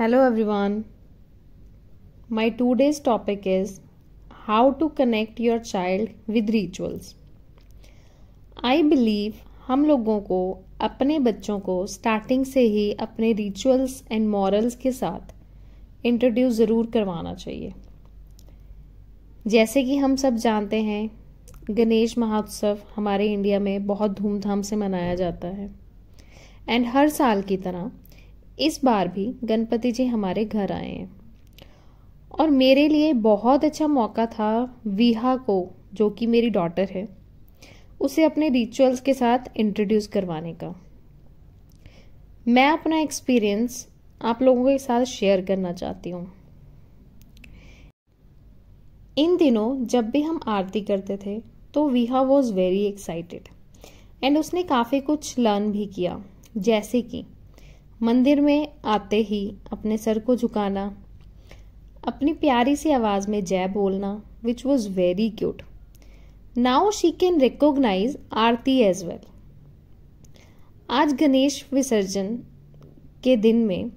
hello everyone my today's topic is how to connect your child with rituals I believe हम लोगों को अपने बच्चों को स्टार्टिंग से ही अपने रिचुअल्स एंड मॉरल्स के साथ इंट्रोड्यूस ज़रूर करवाना चाहिए जैसे कि हम सब जानते हैं गणेश महोत्सव हमारे इंडिया में बहुत धूमधाम से मनाया जाता है एंड हर साल की तरह इस बार भी गणपति जी हमारे घर आए हैं और मेरे लिए बहुत अच्छा मौका था वीहा को जो कि मेरी डॉटर है उसे अपने रिचुअल्स के साथ इंट्रोड्यूस करवाने का मैं अपना एक्सपीरियंस आप लोगों के साथ शेयर करना चाहती हूँ इन दिनों जब भी हम आरती करते थे तो Viha was very excited and उसने काफ़ी कुछ लर्न भी किया जैसे कि मंदिर में आते ही अपने सर को झुकाना अपनी प्यारी सी आवाज़ में जय बोलना which was very cute now she can recognise aarti as well आज गणेश विसर्जन के दिन में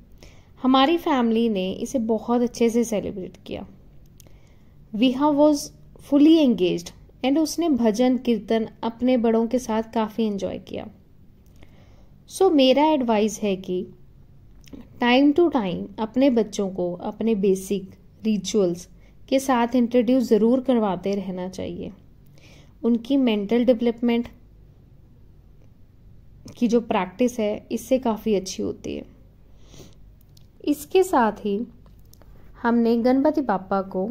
हमारी फैमिली ने इसे बहुत अच्छे से सेलिब्रेट किया Viha was fully engage and उसने भजन कीर्तन अपने बड़ों के साथ काफ़ी इन्जॉय किया सो so, मेरा एडवाइस है कि टाइम टू टाइम अपने बच्चों को अपने बेसिक रिचुअल्स के साथ इंट्रोड्यूस ज़रूर करवाते रहना चाहिए उनकी मेंटल डेवलपमेंट की जो प्रैक्टिस है इससे काफ़ी अच्छी होती है इसके साथ ही हमने गणपति बापा को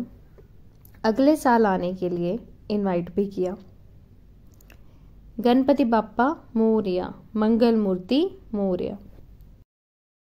अगले साल आने के लिए इनवाइट भी किया गणपति बापा मौर्य मंगल मूर्ति मौर्य